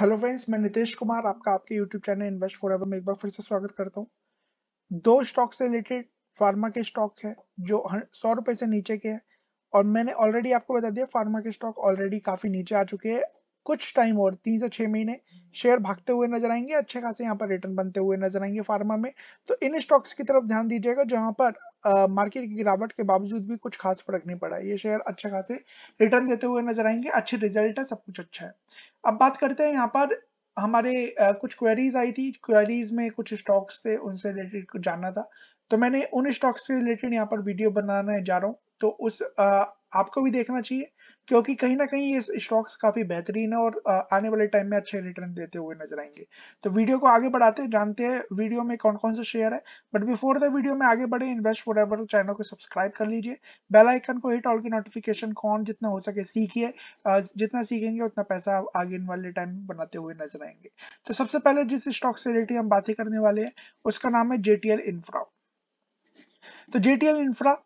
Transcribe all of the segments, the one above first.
hello friends मैं नितेश कुमार आपका आपके यूट्यूब चैनल इन्वेस्ट एवर में एक बार फिर से स्वागत करता हूँ दो स्टॉक से रिलेटेड फार्मा के स्टॉक है जो सौ रुपए से नीचे के हैं और मैंने ऑलरेडी आपको बता दिया फार्मा के स्टॉक ऑलरेडी काफी नीचे आ चुके हैं कुछ टाइम और तीन से छह महीने शेयर भागते हुए नजर आएंगे अच्छे खासे यहाँ पर रिटर्न बनते हुए नजर आएंगे फार्मा में तो इन स्टॉक्स की तरफ ध्यान दीजिएगा जहां पर मार्केट की गिरावट के बावजूद भी कुछ खास फर्क नहीं पड़ा ये शेयर अच्छे खासे रिटर्न देते हुए नजर आएंगे अच्छे रिजल्ट है सब कुछ अच्छा है अब बात करते हैं यहाँ पर हमारे कुछ क्वेरीज आई थी क्वेरीज में कुछ स्टॉक्स थे उनसे रिलेटेड कुछ जानना था तो मैंने उन स्टॉक्स से रिलेटेड यहाँ पर वीडियो बनाने जा रहा हूँ तो उस आपको भी देखना चाहिए क्योंकि कहीं ना कहीं ये स्टॉक्स काफी बेहतरीन है और आने वाले टाइम में अच्छे रिटर्न देते हुए नजर आएंगे तो वीडियो को आगे बढ़ाते हैं जानते हैं वीडियो में कौन कौन से शेयर है बट बिफोर द वीडियो में आगे बढ़े इन्वेस्ट फॉर एवर चैनल को सब्सक्राइब कर लीजिए बेल आइकन को हिट ऑल की नोटिफिकेशन कौन जितना हो सके सीखिए जितना सीखेंगे उतना पैसा आगे वाले टाइम बनाते हुए नजर आएंगे तो सबसे पहले जिस स्टॉक से रिलेटेड हम बातें करने वाले हैं उसका नाम है जेटीएल इंफ्रा तो जेटीएल इंफ्रा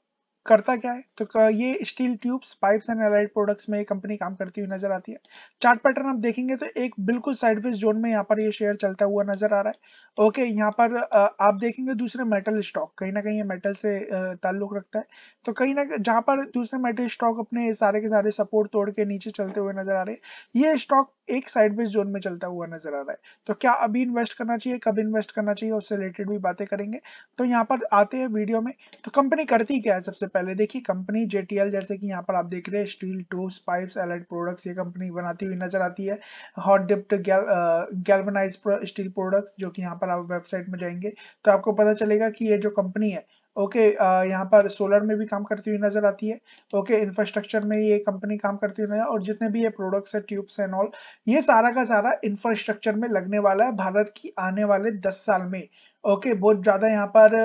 करता क्या है तो ये steel tubes pipes and allied products में ये कंपनी काम करती हुई नजर आती है चार्ट पैटर्न आप देखेंगे तो एक बिल्कुल साइडवेज जोन में यहाँ पर ये शेयर चलता हुआ नजर आ रहा है ओके यहाँ पर आप देखेंगे दूसरे मेटल स्टॉक कहीं ना कहीं ये मेटल से ताल्लुक रखता है तो कहीं ना जहाँ पर दूसरे मेटल स्टॉक अपने सारे के सारे सपोर्ट तोड़ के नीचे चलते हुए नजर आ रहे हैं ये स्टॉक एक साइडवेज जोन में चलता हुआ नजर आ रहा है तो क्या अभी इन्वेस्ट करना चाहिए कब इन्वेस्ट करना चाहिए उससे रिलेटेड भी बातें करेंगे तो यहाँ पर आते हैं वीडियो में तो कंपनी करती क्या है सबसे पहले देखिए कंपनी जेटीएल जैसे कि यहाँ पर आप देख रहे हैं steel tubes pipe allied products ये कंपनी बनाती हुई नजर आती है hot dipped galvanise steel products जो कि यहाँ पर आप वेबसाइट में जाएंगे तो आपको पता चलेगा कि ये जो कंपनी है ओके okay, uh, यहाँ पर सोलर में भी काम करती हुई नजर आती है ओके okay, इंफ्रास्ट्रक्चर में ये कंपनी काम करती हुई नजर और जितने भी ये प्रोडक्ट्स है ट्यूब्स एंड ऑल ये सारा का सारा इंफ्रास्ट्रक्चर में लगने वाला है भारत की आने वाले दस साल में ओके okay, बहुत ज़्यादा यहाँ पर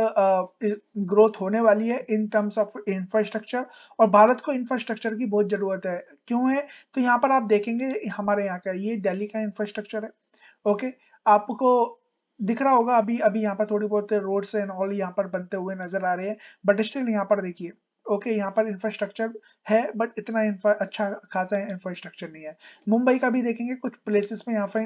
ग्रोथ uh, होने वाली है इन टर्म्स ऑफ इंफ्रास्ट्रक्चर और भारत को इंफ्रास्ट्रक्चर की बहुत ज़रूरत है क्यों है तो यहाँ पर आप देखेंगे हमारे यहाँ का ये दिल्ली का इंफ्रास्ट्रक्चर है ओके okay, आपको दिख रहा होगा अभी अभी यहाँ पर थोड़ी बहुत रोड्स एंड ऑल यहाँ पर बनते हुए नजर आ रहे हैं बट स्टिल यहाँ पर देखिए ओके यहाँ पर इंफ्रास्ट्रक्चर है बट इतना अच्छा खासा इंफ्रास्ट्रक्चर नहीं है मुंबई का भी देखेंगे कुछ प्लेसेस में यहाँ पर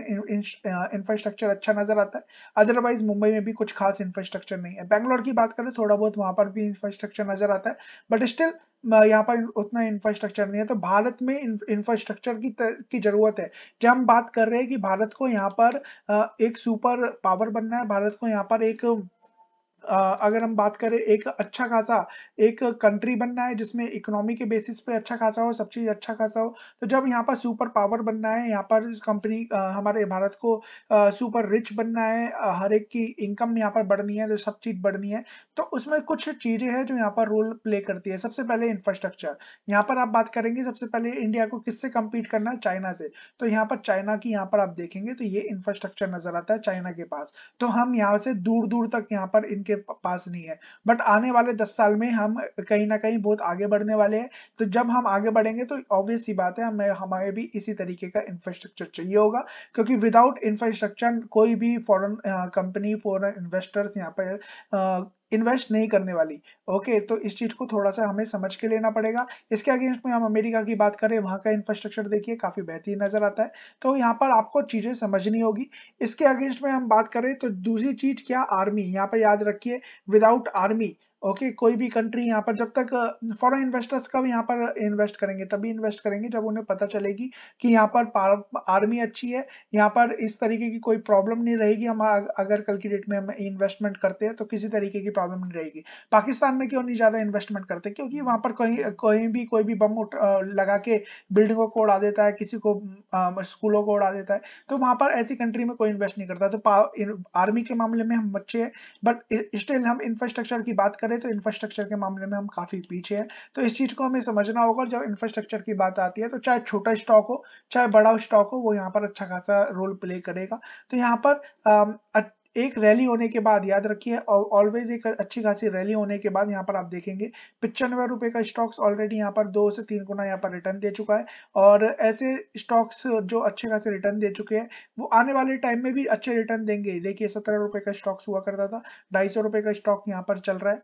इंफ्रास्ट्रक्चर अच्छा नजर आता है अदरवाइज मुंबई में भी कुछ खास इंफ्रास्ट्रक्चर नहीं है बैंगलोर की बात करें थोड़ा बहुत वहाँ पर भी इंफ्रास्ट्रक्चर नजर आता है बट स्टिल यहाँ पर उतना इंफ्रास्ट्रक्चर नहीं है तो भारत में इंफ्रास्ट्रक्चर की की जरूरत है जब हम बात कर रहे हैं कि भारत को यहाँ पर एक सुपर पावर बनना है भारत को यहाँ पर एक अगर हम बात करें एक अच्छा खासा एक कंट्री बनना है जिसमें इकोनॉमी के बेसिस पे अच्छा खासा हो सब चीज़ अच्छा खासा हो तो जब यहाँ पर सुपर पावर बनना है यहाँ पर कंपनी हमारे भारत को सुपर रिच बनना है हर एक की इनकम यहाँ पर बढ़नी है तो सब चीज़ बढ़नी है तो उसमें कुछ चीज़ें हैं जो यहाँ पर रोल प्ले करती है सबसे पहले इंफ्रास्ट्रक्चर यहाँ पर आप बात करेंगे सबसे पहले इंडिया को किससे कम्पीट करना है चाइना से तो यहाँ पर चाइना की यहाँ पर आप देखेंगे तो ये इंफ्रास्ट्रक्चर नजर आता है चाइना के पास तो हम यहाँ से दूर दूर तक यहाँ पर इनके के पास नहीं है बट आने वाले दस साल में हम कहीं ना कहीं बहुत आगे बढ़ने वाले हैं तो जब हम आगे बढ़ेंगे तो ऑब्वियस ही बात है हमें हमारे भी इसी तरीके का इंफ्रास्ट्रक्चर चाहिए होगा क्योंकि विदाउट इंफ्रास्ट्रक्चर कोई भी फॉरन कंपनी फॉरन इन्वेस्टर्स यहाँ पर इन्वेस्ट नहीं करने वाली ओके तो इस चीज को थोड़ा सा हमें समझ के लेना पड़ेगा इसके अगेंस्ट में हम अमेरिका की बात करें वहां का इंफ्रास्ट्रक्चर देखिए काफी बेहतरीन नजर आता है तो यहाँ पर आपको चीजें समझनी होगी इसके अगेंस्ट में हम बात करें तो दूसरी चीज क्या आर्मी यहाँ पर याद रखिए विदाउट आर्मी ओके okay, कोई भी कंट्री यहाँ पर जब तक फॉरेन इन्वेस्टर्स कब यहाँ पर इन्वेस्ट करेंगे तभी इन्वेस्ट करेंगे जब उन्हें पता चलेगी कि यहाँ पर आर्मी अच्छी है यहाँ पर इस तरीके की कोई प्रॉब्लम नहीं रहेगी हम अगर कल की डेट में हम इन्वेस्टमेंट करते हैं तो किसी तरीके की प्रॉब्लम नहीं रहेगी पाकिस्तान में क्यों नहीं ज़्यादा इन्वेस्टमेंट करते क्योंकि वहाँ पर कहीं कहीं भी कोई भी बम uh, लगा के बिल्डिंगों को उड़ा देता है किसी को स्कूलों um, को उड़ा देता है तो वहाँ पर ऐसी कंट्री में कोई इन्वेस्ट नहीं करता तो आर्मी के मामले में हम अच्छे हैं बट स्टिल हम इंफ्रास्ट्रक्चर की बात करें करें तो इंफ्रास्ट्रक्चर के मामले में हम काफ़ी पीछे हैं तो इस चीज़ को हमें समझना होगा जब इंफ्रास्ट्रक्चर की बात आती है तो चाहे छोटा स्टॉक हो चाहे बड़ा स्टॉक हो वो यहाँ पर अच्छा खासा रोल प्ले करेगा तो यहाँ पर आ, एक रैली होने के बाद याद रखिए ऑलवेज एक अच्छी खासी रैली होने के बाद यहाँ पर आप देखेंगे पिचानवे रुपए का स्टॉक्स ऑलरेडी यहाँ पर दो से तीन गुना यहाँ पर रिटर्न दे चुका है और ऐसे स्टॉक्स जो अच्छे खासे रिटर्न दे चुके हैं वो आने वाले टाइम में भी अच्छे रिटर्न देंगे देखिए सत्रह रुपए का स्टॉक्स हुआ करता था ढाई रुपए का स्टॉक यहाँ पर चल रहा है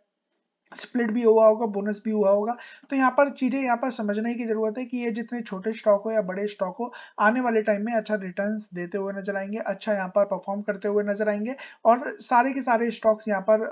स्प्लिट भी हुआ होगा बोनस भी हुआ होगा तो यहाँ पर चीज़ें यहाँ पर समझने की ज़रूरत है कि ये जितने छोटे स्टॉक हो या बड़े स्टॉक हो आने वाले टाइम में अच्छा रिटर्न देते हुए नजर आएंगे अच्छा यहाँ पर परफॉर्म करते हुए नजर आएंगे और सारे के सारे स्टॉक्स यहाँ पर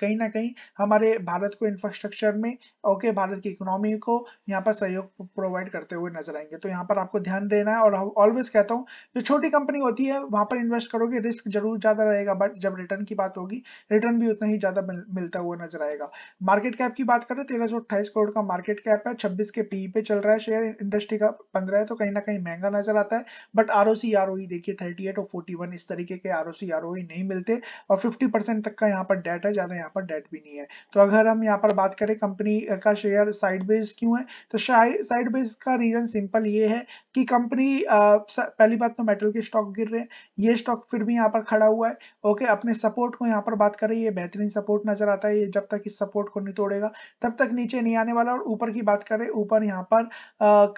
कहीं ना कहीं हमारे भारत को इंफ्रास्ट्रक्चर में ओके भारत की इकोनॉमी को यहाँ पर सहयोग प्रोवाइड करते हुए नजर आएंगे तो यहाँ पर आपको ध्यान देना है और ऑलवेज कहता हूँ जो छोटी कंपनी होती है वहाँ पर इन्वेस्ट करोगे रिस्क जरूर ज़्यादा रहेगा बट जब रिटर्न की बात होगी रिटर्न भी उतना ही ज़्यादा मिलता हुआ नजर आएगा मार्केट कैप की बात करें तेरह सौ अट्ठाईस करोड़ का मार्केट कैप है छब्बीस के पीई e पे चल रहा है शेयर इंडस्ट्री का पंद्रह है तो कहीं ना कहीं महंगा नजर आता है but R O C R O देखिए थर्टी एट और फोर्टी वन इस तरीके के आर ओ सी आर ओ नहीं मिलते और फिफ्टी परसेंट तक का यहाँ पर डेट है ज्यादा यहाँ पर डेट भी नहीं है तो अगर हम यहाँ पर बात करें कंपनी का शेयर साइड बेस क्यों है तो साइड बेस का रीजन सिंपल ये है कि कंपनी पहली बात तो मेटल के स्टॉक गिर रहे हैं ये स्टॉक फिर भी यहाँ पर खड़ा हुआ है ओके अपने सपोर्ट को यहाँ पर बात करें ये बेहतरीन सपोर्ट नजर आता है ये जब तक इस सपोर्ट को नहीं तोड़ेगा तब तक नीचे नहीं आने वाला और ऊपर की बात करें ऊपर यहाँ पर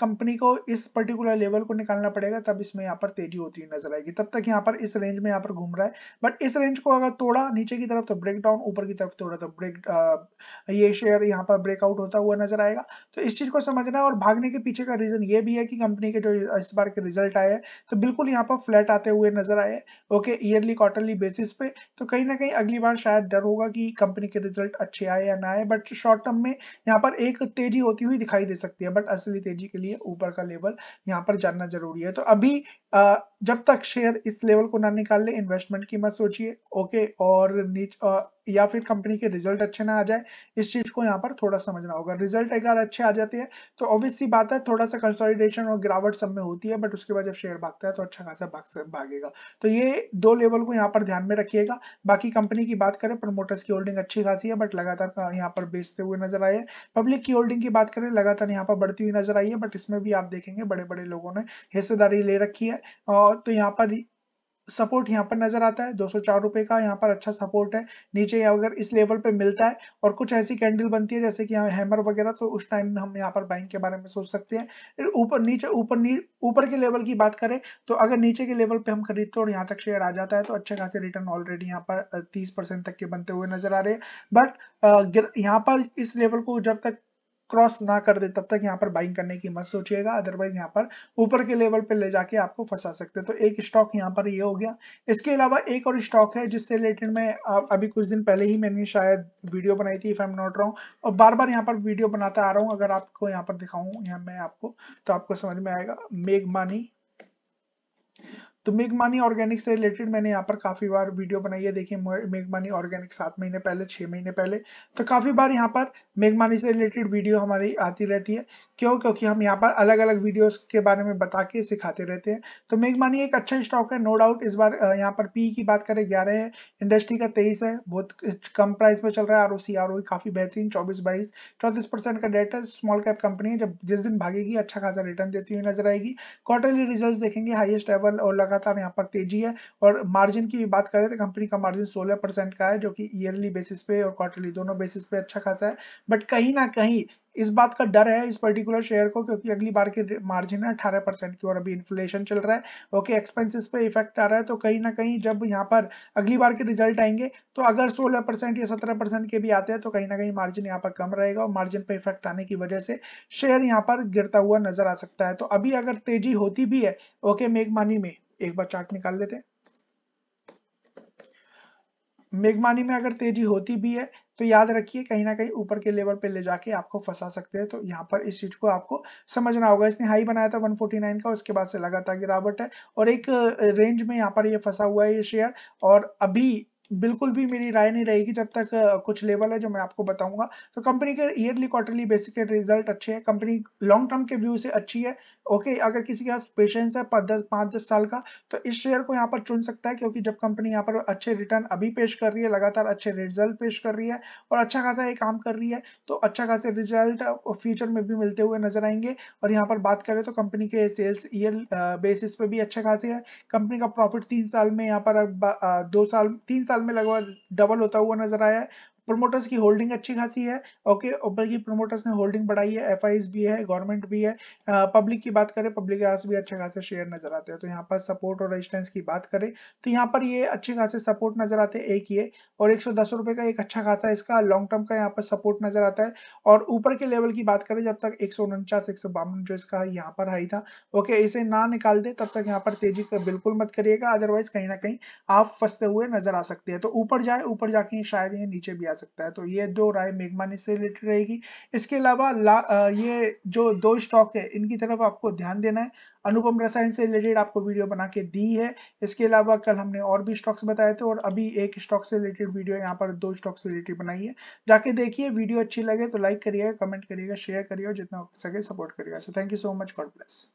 कंपनी को इस पर्टिकुलर लेवल को निकालना पड़ेगा तब इसमें यहाँ पर तेजी होती हुई नजर आएगी तब तक यहाँ पर इस रेंज में यहाँ पर घूम रहा है बट इस रेंज को अगर तोड़ा नीचे की तरफ तो ब्रेक डाउन ऊपर की तरफ तोड़ा तो ब्रेक ये शेयर यहाँ पर ब्रेकआउट होता हुआ नजर आएगा तो इस चीज को समझना है और भागने के पीछे का रीजन ये भी है कि कंपनी के जो इस बार के रिजल्ट आए तो बिल्कुल यहाँ पर फ्लैट आते हुए नजर आए ओके ईयरली क्वार्टरली बेसिस पे तो कहीं ना कहीं अगली बार शायद डर होगा कि कंपनी के रिजल्ट अच्छे आए या कहना है बट शॉर्ट टर्म में यहाँ पर एक तेजी होती हुई दिखाई दे सकती है बट असली तेजी के लिए ऊपर का लेवल यहाँ पर जानना जरूरी है तो अभी जब तक शेयर इस लेवल को ना निकाल ले इन्वेस्टमेंट की मत सोचिए ओके और नीच या फिर कंपनी के रिजल्ट अच्छे ना आ जाए इस चीज को यहाँ पर थोड़ा समझना होगा रिजल्ट अगर अच्छे आ जाते हैं तो ऑब्वियस सी बात है थोड़ा सा कंसोलिडेशन और गिरावट सब में होती है बट उसके बाद जब शेयर भागता है तो अच्छा खासा भाग भागेगा तो ये दो लेवल को यहाँ पर ध्यान में रखिएगा बाकी कंपनी की बात करें प्रमोटर्स की होल्डिंग अच्छी खासी है बट लगातार यहाँ पर बेचते हुए नजर आए पब्लिक की होल्डिंग की बात करें लगातार यहाँ पर बढ़ती हुई नजर आई है बट इसमें भी आप देखेंगे बड़े बड़े लोगों ने हिस्सेदारी ले रखी है और तो यहाँ पर सपोर्ट यहाँ पर नजर आता है दो सौ का यहाँ पर अच्छा सपोर्ट है नीचे अगर इस लेवल पे मिलता है और कुछ ऐसी कैंडल बनती है जैसे कि यहाँ हैमर वगैरह तो उस टाइम में हम यहाँ पर बैंक के बारे में सोच सकते हैं ऊपर नीचे ऊपर ऊपर के लेवल की बात करें तो अगर नीचे के लेवल पे हम खरीदते तो और यहाँ तक शेयर आ जाता है तो अच्छे खासे रिटर्न ऑलरेडी यहाँ पर तीस तक के बनते हुए नजर आ रहे हैं बट यहाँ पर इस लेवल को जब तक क्रॉस ना कर दे तब तक यहाँ पर बाइंग करने की मत सोचिएगा अदरवाइज यहाँ पर ऊपर के लेवल पे ले जाके आपको फंसा सकते हैं तो एक स्टॉक यहाँ पर ये यह हो गया इसके अलावा एक और स्टॉक है जिससे रिलेटेड में अभी कुछ दिन पहले ही मैंने शायद वीडियो बनाई थी if I am not wrong और बार बार यहाँ पर वीडियो बनाता आ रहा हूँ अगर आपको यहाँ पर दिखाऊँ यहाँ मैं आपको तो आपको समझ में आएगा मेघ तो मेघमानी ऑर्गेनिक से रिलेटेड मैंने यहाँ पर काफी बार वीडियो बनाई है देखिए मेघमानी ऑर्गेनिक सात महीने पहले छह महीने पहले तो काफी बार यहाँ पर मेघमानी से रिलेटेड वीडियो हमारी आती रहती है क्यों क्योंकि हम यहाँ पर अलग अलग वीडियोस के बारे में बता के सिखाते रहते हैं तो मेघमानी एक अच्छा स्टॉक है नो डाउट इस बार यहाँ पर पी की बात करें ग्यारह है इंडस्ट्री का तेईस है बहुत कम प्राइस में चल रहा है आर ओ सी आर ओ काफी बेहतरीन चौबीस बाईस चौतीस परसेंट का डेटा है स्मॉल कैप कंपनी है जब जिस दिन भागेगी अच्छा खासा रिटर्न देती हुई नजर आएगी क्वार्टरली रिजल्ट देखेंगे हाइएस्ट लेवल और लगा लगातार यहाँ पर तेजी है और मार्जिन की बात करें तो कंपनी का मार्जिन 16 परसेंट का है जो कि ईयरली बेसिस पे और क्वार्टरली दोनों बेसिस पे अच्छा खासा है बट कहीं ना कहीं इस बात का डर है इस पर्टिकुलर शेयर को क्योंकि अगली बार के मार्जिन है अठारह परसेंट की और अभी इन्फ्लेशन चल रहा है ओके एक्सपेंसेस पे इफेक्ट आ रहा है तो कहीं ना कहीं जब यहाँ पर अगली बार के रिजल्ट आएंगे तो अगर सोलह परसेंट या सत्रह परसेंट के भी आते हैं तो कहीं ना कहीं मार्जिन यहाँ पर कम रहेगा और मार्जिन पे इफेक्ट आने की वजह से शेयर यहाँ पर गिरता हुआ नजर आ सकता है तो अभी अगर तेजी होती भी है ओके मेघमानी में एक बार चार्ट निकाल लेते हैं मेघमानी में अगर तेजी होती भी है तो याद रखिए कहीं ना कहीं ऊपर के लेवल पे ले जाके आपको फंसा सकते हैं तो यहाँ पर इस चीज को आपको समझना होगा इसने हाई बनाया था 149 का उसके बाद से लगातार गिरावट है और एक रेंज में यहाँ पर ये यह फंसा हुआ है ये शेयर और अभी बिल्कुल भी मेरी राय नहीं रहेगी जब तक कुछ लेवल है जो मैं आपको बताऊंगा तो कंपनी के ईयरली क्वार्टरली बेसिक के रिजल्ट अच्छे हैं कंपनी लॉन्ग टर्म के व्यू से अच्छी है ओके अगर किसी के पास पेशेंस है दस पाँच दस साल का तो इस शेयर को यहाँ पर चुन सकता है क्योंकि जब कंपनी यहाँ पर अच्छे रिटर्न अभी पेश कर रही है लगातार अच्छे रिजल्ट पेश कर रही है और अच्छा खासा ये काम कर रही है तो अच्छा खासे रिजल्ट फ्यूचर में भी मिलते हुए नजर आएंगे और यहाँ पर बात करें तो कंपनी के सेल्स ईयर बेसिस पे भी अच्छे खासे है कंपनी का प्रॉफिट तीन साल में यहाँ पर दो साल तीन साल में लगभग डबल होता हुआ नजर आया है प्रोमोटर्स की होल्डिंग अच्छी खासी है ओके ऊपर की प्रोमोटर्स ने होल्डिंग बढ़ाई है एफ भी है गवर्नमेंट भी है पब्लिक की बात करें पब्लिक के पास भी अच्छे खासे शेयर नजर आते हैं तो यहाँ पर सपोर्ट और रेजिस्टेंस की बात करें तो यहाँ पर ये अच्छे खासे सपोर्ट नजर आते हैं एक ये और एक का एक अच्छा खासा इसका लॉन्ग टर्म का यहाँ पर सपोर्ट नजर आता है और ऊपर के लेवल की बात करें जब तक एक सौ जो इसका यहाँ पर हाई था ओके इसे ना निकाल दे तब तक यहाँ पर तेजी बिल्कुल मत करिएगा अदरवाइज कहीं ना कहीं आप फंसते हुए नजर आ सकते हैं तो ऊपर जाए ऊपर जाके शायद ये नीचे भी आ जा सकता है तो ये दो राय मेघमानी से रिलेटेड रहेगी इसके अलावा ये जो दो स्टॉक है इनकी तरफ आपको ध्यान देना है अनुपम रसायन से रिलेटेड आपको वीडियो बना के दी है इसके अलावा कल हमने और भी स्टॉक्स बताए थे और अभी एक स्टॉक से रिलेटेड वीडियो यहाँ पर दो स्टॉक से रिलेटेड बनाई है जाके देखिए वीडियो अच्छी लगे तो लाइक करिएगा कमेंट करिएगा शेयर करिएगा जितना हो सके सपोर्ट करिएगा so thank you so much God bless